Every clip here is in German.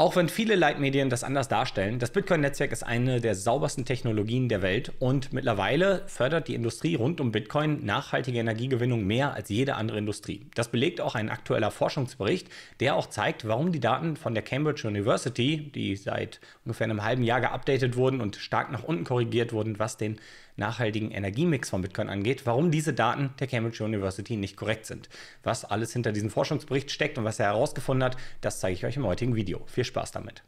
Auch wenn viele Leitmedien das anders darstellen, das Bitcoin-Netzwerk ist eine der saubersten Technologien der Welt und mittlerweile fördert die Industrie rund um Bitcoin nachhaltige Energiegewinnung mehr als jede andere Industrie. Das belegt auch ein aktueller Forschungsbericht, der auch zeigt, warum die Daten von der Cambridge University, die seit ungefähr einem halben Jahr geupdatet wurden und stark nach unten korrigiert wurden, was den nachhaltigen Energiemix von Bitcoin angeht, warum diese Daten der Cambridge University nicht korrekt sind. Was alles hinter diesem Forschungsbericht steckt und was er herausgefunden hat, das zeige ich euch im heutigen Video. Viel Spaß damit!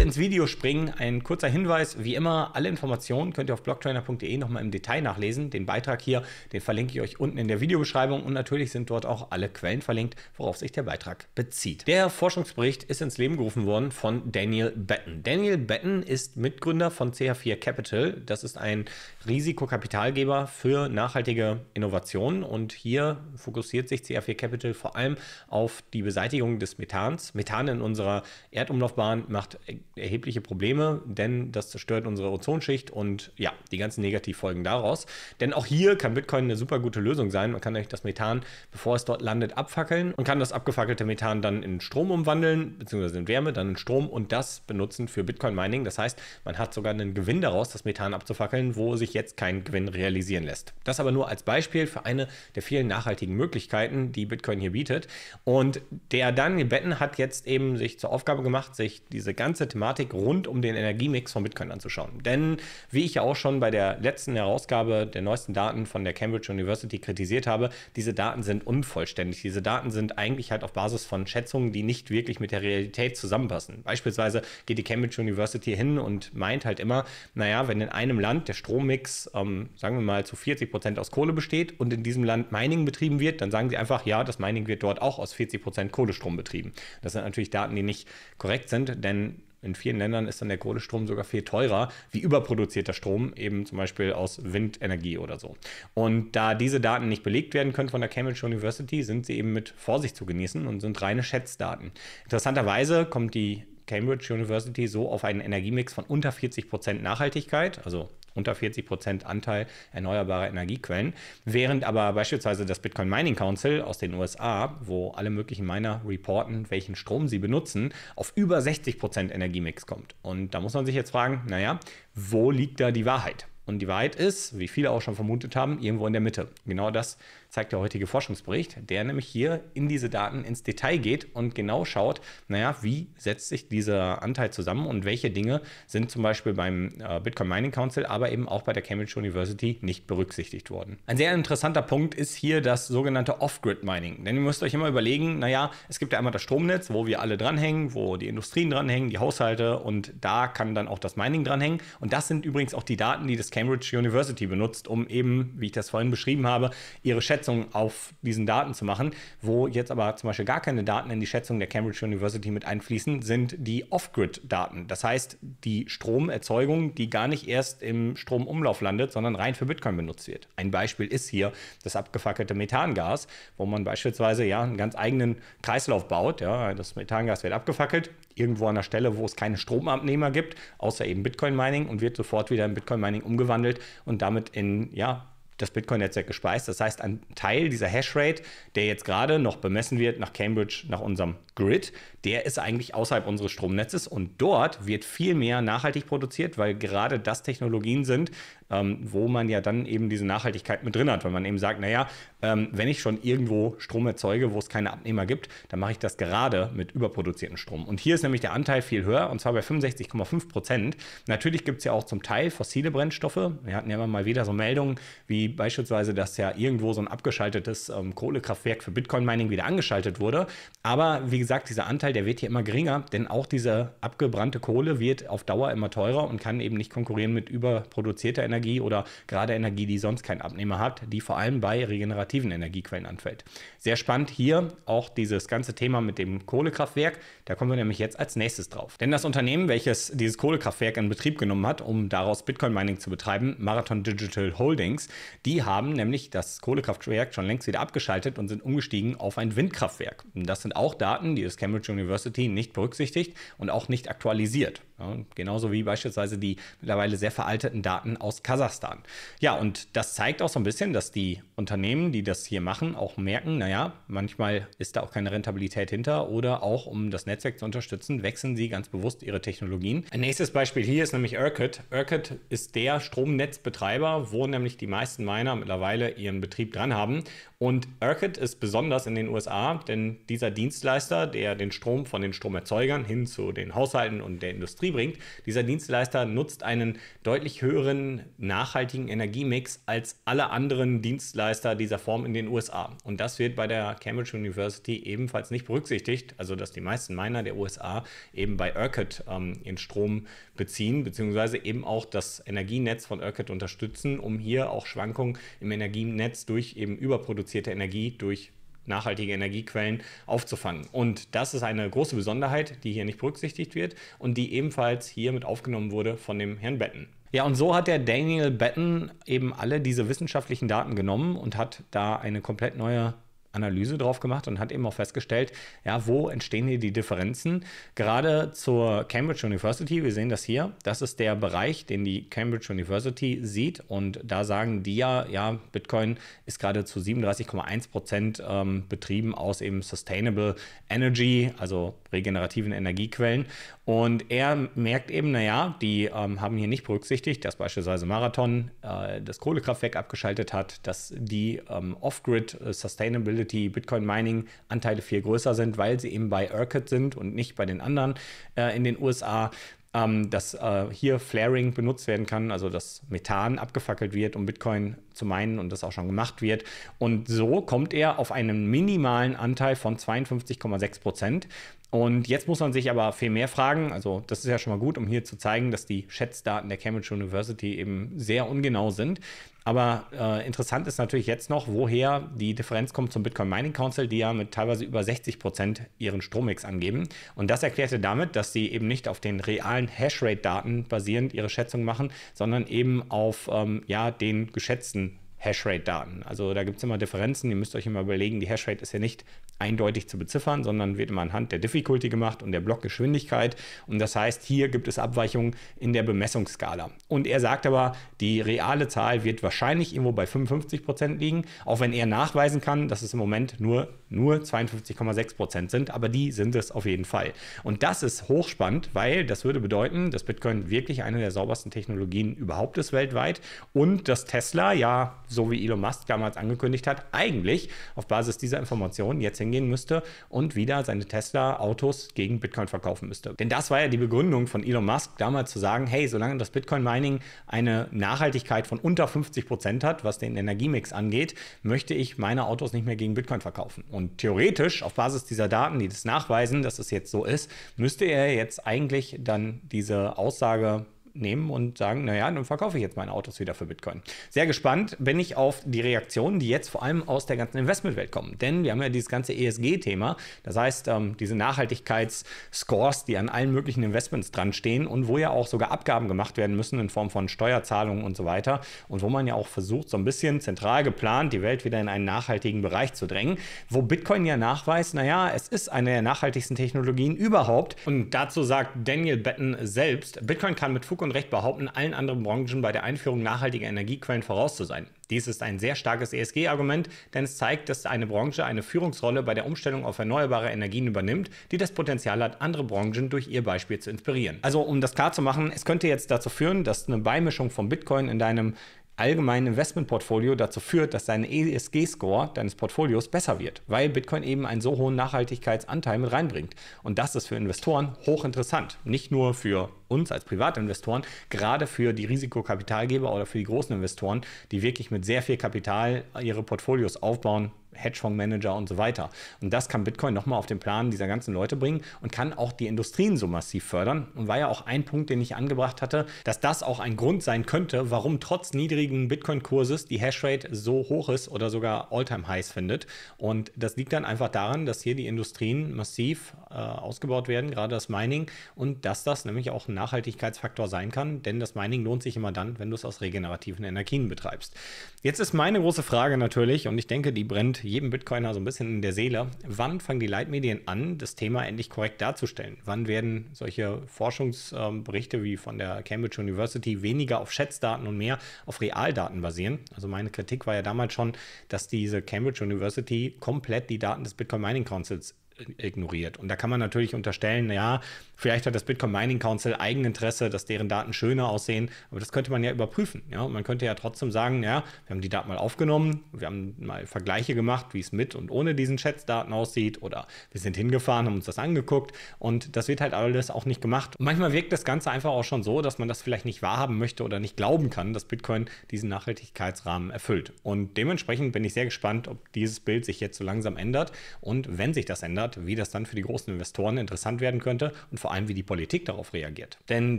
wir ins Video springen, ein kurzer Hinweis. Wie immer, alle Informationen könnt ihr auf blogtrainer.de nochmal im Detail nachlesen. Den Beitrag hier, den verlinke ich euch unten in der Videobeschreibung und natürlich sind dort auch alle Quellen verlinkt, worauf sich der Beitrag bezieht. Der Forschungsbericht ist ins Leben gerufen worden von Daniel Batten. Daniel Batten ist Mitgründer von CH4 Capital. Das ist ein Risikokapitalgeber für nachhaltige Innovationen und hier fokussiert sich CH4 Capital vor allem auf die Beseitigung des Methans. Methan in unserer Erdumlaufbahn macht erhebliche Probleme, denn das zerstört unsere Ozonschicht und ja, die ganzen Negativfolgen daraus. Denn auch hier kann Bitcoin eine super gute Lösung sein. Man kann nämlich das Methan, bevor es dort landet, abfackeln und kann das abgefackelte Methan dann in Strom umwandeln, beziehungsweise in Wärme, dann in Strom und das benutzen für Bitcoin-Mining. Das heißt, man hat sogar einen Gewinn daraus, das Methan abzufackeln, wo sich jetzt kein Gewinn realisieren lässt. Das aber nur als Beispiel für eine der vielen nachhaltigen Möglichkeiten, die Bitcoin hier bietet. Und der Daniel Betten hat jetzt eben sich zur Aufgabe gemacht, sich diese ganze Thematik Thematik rund um den Energiemix von Bitcoin anzuschauen. Denn wie ich ja auch schon bei der letzten Herausgabe der neuesten Daten von der Cambridge University kritisiert habe, diese Daten sind unvollständig. Diese Daten sind eigentlich halt auf Basis von Schätzungen, die nicht wirklich mit der Realität zusammenpassen. Beispielsweise geht die Cambridge University hin und meint halt immer, naja, wenn in einem Land der Strommix, ähm, sagen wir mal, zu 40 Prozent aus Kohle besteht und in diesem Land Mining betrieben wird, dann sagen sie einfach, ja, das Mining wird dort auch aus 40 Prozent Kohlestrom betrieben. Das sind natürlich Daten, die nicht korrekt sind, denn in vielen Ländern ist dann der Kohlestrom sogar viel teurer, wie überproduzierter Strom, eben zum Beispiel aus Windenergie oder so. Und da diese Daten nicht belegt werden können von der Cambridge University, sind sie eben mit Vorsicht zu genießen und sind reine Schätzdaten. Interessanterweise kommt die Cambridge University so auf einen Energiemix von unter 40% Nachhaltigkeit, also unter 40 Prozent Anteil erneuerbarer Energiequellen. Während aber beispielsweise das Bitcoin Mining Council aus den USA, wo alle möglichen Miner reporten, welchen Strom sie benutzen, auf über 60 Prozent Energiemix kommt. Und da muss man sich jetzt fragen, naja, wo liegt da die Wahrheit? Und die Wahrheit ist, wie viele auch schon vermutet haben, irgendwo in der Mitte. Genau das, zeigt der heutige Forschungsbericht, der nämlich hier in diese Daten ins Detail geht und genau schaut, naja, wie setzt sich dieser Anteil zusammen und welche Dinge sind zum Beispiel beim äh, Bitcoin Mining Council, aber eben auch bei der Cambridge University nicht berücksichtigt worden. Ein sehr interessanter Punkt ist hier das sogenannte Off-Grid-Mining. Denn ihr müsst euch immer überlegen, naja, es gibt ja einmal das Stromnetz, wo wir alle dranhängen, wo die Industrien dranhängen, die Haushalte und da kann dann auch das Mining dranhängen. Und das sind übrigens auch die Daten, die das Cambridge University benutzt, um eben, wie ich das vorhin beschrieben habe, ihre Schätzungen Schätzungen auf diesen Daten zu machen. Wo jetzt aber zum Beispiel gar keine Daten in die Schätzung der Cambridge University mit einfließen, sind die Off-Grid-Daten. Das heißt, die Stromerzeugung, die gar nicht erst im Stromumlauf landet, sondern rein für Bitcoin benutzt wird. Ein Beispiel ist hier das abgefackelte Methangas, wo man beispielsweise ja einen ganz eigenen Kreislauf baut. Ja, das Methangas wird abgefackelt, irgendwo an der Stelle, wo es keine Stromabnehmer gibt, außer eben Bitcoin-Mining und wird sofort wieder in Bitcoin-Mining umgewandelt und damit in ja, das Bitcoin-Netzwerk gespeist. Das heißt, ein Teil dieser Hashrate, der jetzt gerade noch bemessen wird nach Cambridge, nach unserem Grid, der ist eigentlich außerhalb unseres Stromnetzes und dort wird viel mehr nachhaltig produziert, weil gerade das Technologien sind, ähm, wo man ja dann eben diese Nachhaltigkeit mit drin hat, weil man eben sagt, naja, ähm, wenn ich schon irgendwo Strom erzeuge, wo es keine Abnehmer gibt, dann mache ich das gerade mit überproduzierten Strom. Und hier ist nämlich der Anteil viel höher, und zwar bei 65,5 Prozent. Natürlich gibt es ja auch zum Teil fossile Brennstoffe. Wir hatten ja immer mal wieder so Meldungen, wie beispielsweise, dass ja irgendwo so ein abgeschaltetes ähm, Kohlekraftwerk für Bitcoin-Mining wieder angeschaltet wurde. Aber wie gesagt, dieser Anteil, der wird hier immer geringer, denn auch diese abgebrannte Kohle wird auf Dauer immer teurer und kann eben nicht konkurrieren mit überproduzierter Energie. Energie oder gerade Energie, die sonst kein Abnehmer hat, die vor allem bei regenerativen Energiequellen anfällt. Sehr spannend hier auch dieses ganze Thema mit dem Kohlekraftwerk. Da kommen wir nämlich jetzt als nächstes drauf. Denn das Unternehmen, welches dieses Kohlekraftwerk in Betrieb genommen hat, um daraus Bitcoin Mining zu betreiben, Marathon Digital Holdings, die haben nämlich das Kohlekraftwerk schon längst wieder abgeschaltet und sind umgestiegen auf ein Windkraftwerk. Und das sind auch Daten, die das Cambridge University nicht berücksichtigt und auch nicht aktualisiert. Ja, genauso wie beispielsweise die mittlerweile sehr veralteten Daten aus Kasachstan. Ja, und das zeigt auch so ein bisschen, dass die Unternehmen, die das hier machen, auch merken, naja, manchmal ist da auch keine Rentabilität hinter oder auch, um das Netzwerk zu unterstützen, wechseln sie ganz bewusst ihre Technologien. Ein nächstes Beispiel hier ist nämlich ERCOT. ERCOT ist der Stromnetzbetreiber, wo nämlich die meisten Miner mittlerweile ihren Betrieb dran haben. Und ERCOT ist besonders in den USA, denn dieser Dienstleister, der den Strom von den Stromerzeugern hin zu den Haushalten und der Industrie Industrie bringt. Dieser Dienstleister nutzt einen deutlich höheren nachhaltigen Energiemix als alle anderen Dienstleister dieser Form in den USA. Und das wird bei der Cambridge University ebenfalls nicht berücksichtigt, also dass die meisten Miner der USA eben bei ERCOT ähm, ihren Strom beziehen, beziehungsweise eben auch das Energienetz von ERCOT unterstützen, um hier auch Schwankungen im Energienetz durch eben überproduzierte Energie durch nachhaltige Energiequellen aufzufangen. Und das ist eine große Besonderheit, die hier nicht berücksichtigt wird und die ebenfalls hier mit aufgenommen wurde von dem Herrn Betten. Ja, und so hat der Daniel Betten eben alle diese wissenschaftlichen Daten genommen und hat da eine komplett neue Analyse drauf gemacht und hat eben auch festgestellt, ja, wo entstehen hier die Differenzen? Gerade zur Cambridge University, wir sehen das hier, das ist der Bereich, den die Cambridge University sieht und da sagen die ja, ja, Bitcoin ist gerade zu 37,1 Prozent ähm, betrieben aus eben Sustainable Energy, also regenerativen Energiequellen und er merkt eben, naja, die ähm, haben hier nicht berücksichtigt, dass beispielsweise Marathon äh, das Kohlekraftwerk abgeschaltet hat, dass die ähm, Off-Grid äh, Sustainable Usability, Bitcoin Mining Anteile viel größer sind, weil sie eben bei ERCID sind und nicht bei den anderen äh, in den USA. Ähm, dass äh, hier Flaring benutzt werden kann, also dass Methan abgefackelt wird, um Bitcoin zu meinen und das auch schon gemacht wird. Und so kommt er auf einen minimalen Anteil von 52,6 Prozent. Und jetzt muss man sich aber viel mehr fragen. Also, das ist ja schon mal gut, um hier zu zeigen, dass die Schätzdaten der Cambridge University eben sehr ungenau sind. Aber äh, interessant ist natürlich jetzt noch, woher die Differenz kommt zum Bitcoin Mining Council, die ja mit teilweise über 60 Prozent ihren Strommix angeben. Und das erklärte damit, dass sie eben nicht auf den realen Hashrate-Daten basierend ihre Schätzung machen, sondern eben auf ähm, ja, den geschätzten Hashrate-Daten. Also da gibt es immer Differenzen, ihr müsst euch immer überlegen, die Hashrate ist ja nicht eindeutig zu beziffern, sondern wird immer anhand der Difficulty gemacht und der Blockgeschwindigkeit. Und das heißt, hier gibt es Abweichungen in der Bemessungsskala. Und er sagt aber, die reale Zahl wird wahrscheinlich irgendwo bei 55 liegen, auch wenn er nachweisen kann, dass es im Moment nur, nur 52,6 sind, aber die sind es auf jeden Fall. Und das ist hochspannend, weil das würde bedeuten, dass Bitcoin wirklich eine der saubersten Technologien überhaupt ist weltweit und dass Tesla ja so wie Elon Musk damals angekündigt hat, eigentlich auf Basis dieser Informationen jetzt hingehen müsste und wieder seine Tesla-Autos gegen Bitcoin verkaufen müsste. Denn das war ja die Begründung von Elon Musk damals zu sagen, hey, solange das Bitcoin-Mining eine Nachhaltigkeit von unter 50 Prozent hat, was den Energiemix angeht, möchte ich meine Autos nicht mehr gegen Bitcoin verkaufen. Und theoretisch, auf Basis dieser Daten, die das nachweisen, dass es das jetzt so ist, müsste er jetzt eigentlich dann diese Aussage nehmen und sagen, naja, dann verkaufe ich jetzt meine Autos wieder für Bitcoin. Sehr gespannt bin ich auf die Reaktionen, die jetzt vor allem aus der ganzen Investmentwelt kommen. Denn wir haben ja dieses ganze ESG-Thema, das heißt ähm, diese Nachhaltigkeitsscores, die an allen möglichen Investments dran stehen und wo ja auch sogar Abgaben gemacht werden müssen in Form von Steuerzahlungen und so weiter und wo man ja auch versucht, so ein bisschen zentral geplant die Welt wieder in einen nachhaltigen Bereich zu drängen, wo Bitcoin ja nachweist, naja, es ist eine der nachhaltigsten Technologien überhaupt. Und dazu sagt Daniel Betten selbst, Bitcoin kann mit Fug Fug und Recht behaupten, allen anderen Branchen bei der Einführung nachhaltiger Energiequellen voraus zu sein. Dies ist ein sehr starkes ESG-Argument, denn es zeigt, dass eine Branche eine Führungsrolle bei der Umstellung auf erneuerbare Energien übernimmt, die das Potenzial hat, andere Branchen durch ihr Beispiel zu inspirieren. Also um das klar zu machen, es könnte jetzt dazu führen, dass eine Beimischung von Bitcoin in deinem allgemeinen Investmentportfolio dazu führt, dass dein ESG-Score deines Portfolios besser wird, weil Bitcoin eben einen so hohen Nachhaltigkeitsanteil mit reinbringt. Und das ist für Investoren hochinteressant. Nicht nur für uns als Privatinvestoren, gerade für die Risikokapitalgeber oder für die großen Investoren, die wirklich mit sehr viel Kapital ihre Portfolios aufbauen Hedgefondsmanager und so weiter. Und das kann Bitcoin nochmal auf den Plan dieser ganzen Leute bringen und kann auch die Industrien so massiv fördern. Und war ja auch ein Punkt, den ich angebracht hatte, dass das auch ein Grund sein könnte, warum trotz niedrigen Bitcoin-Kurses die Hashrate so hoch ist oder sogar all time highs findet. Und das liegt dann einfach daran, dass hier die Industrien massiv äh, ausgebaut werden, gerade das Mining, und dass das nämlich auch ein Nachhaltigkeitsfaktor sein kann, denn das Mining lohnt sich immer dann, wenn du es aus regenerativen Energien betreibst. Jetzt ist meine große Frage natürlich, und ich denke, die brennt jedem Bitcoiner so ein bisschen in der Seele. Wann fangen die Leitmedien an, das Thema endlich korrekt darzustellen? Wann werden solche Forschungsberichte wie von der Cambridge University weniger auf Schätzdaten und mehr auf Realdaten basieren? Also meine Kritik war ja damals schon, dass diese Cambridge University komplett die Daten des Bitcoin Mining Councils ignoriert. Und da kann man natürlich unterstellen, ja, vielleicht hat das Bitcoin Mining Council Eigeninteresse, dass deren Daten schöner aussehen, aber das könnte man ja überprüfen. Ja? Und man könnte ja trotzdem sagen, ja, wir haben die Daten mal aufgenommen, wir haben mal Vergleiche gemacht, wie es mit und ohne diesen Chatsdaten aussieht oder wir sind hingefahren, haben uns das angeguckt und das wird halt alles auch nicht gemacht. Und manchmal wirkt das Ganze einfach auch schon so, dass man das vielleicht nicht wahrhaben möchte oder nicht glauben kann, dass Bitcoin diesen Nachhaltigkeitsrahmen erfüllt. Und dementsprechend bin ich sehr gespannt, ob dieses Bild sich jetzt so langsam ändert und wenn sich das ändert, hat, wie das dann für die großen Investoren interessant werden könnte und vor allem, wie die Politik darauf reagiert. Denn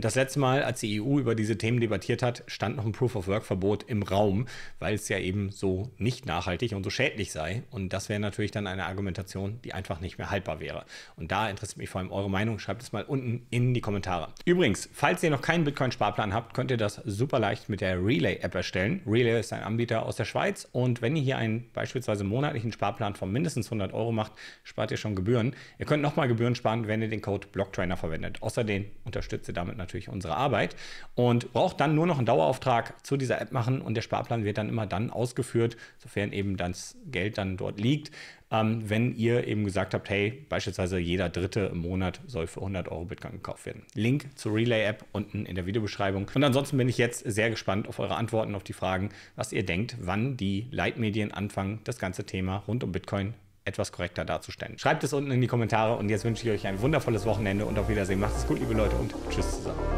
das letzte Mal, als die EU über diese Themen debattiert hat, stand noch ein Proof-of-Work-Verbot im Raum, weil es ja eben so nicht nachhaltig und so schädlich sei. Und das wäre natürlich dann eine Argumentation, die einfach nicht mehr haltbar wäre. Und da interessiert mich vor allem eure Meinung. Schreibt es mal unten in die Kommentare. Übrigens, falls ihr noch keinen Bitcoin-Sparplan habt, könnt ihr das super leicht mit der Relay-App erstellen. Relay ist ein Anbieter aus der Schweiz und wenn ihr hier einen beispielsweise monatlichen Sparplan von mindestens 100 Euro macht, spart ihr schon schon Gebühren. Ihr könnt nochmal Gebühren sparen, wenn ihr den Code BlockTrainer verwendet. Außerdem unterstützt ihr damit natürlich unsere Arbeit und braucht dann nur noch einen Dauerauftrag zu dieser App machen und der Sparplan wird dann immer dann ausgeführt, sofern eben das Geld dann dort liegt. Ähm, wenn ihr eben gesagt habt, hey, beispielsweise jeder Dritte im Monat soll für 100 Euro Bitcoin gekauft werden. Link zur Relay-App unten in der Videobeschreibung. Und ansonsten bin ich jetzt sehr gespannt auf eure Antworten auf die Fragen, was ihr denkt, wann die Leitmedien anfangen, das ganze Thema rund um Bitcoin etwas korrekter darzustellen. Schreibt es unten in die Kommentare und jetzt wünsche ich euch ein wundervolles Wochenende und auf Wiedersehen. Macht es gut, liebe Leute, und tschüss zusammen.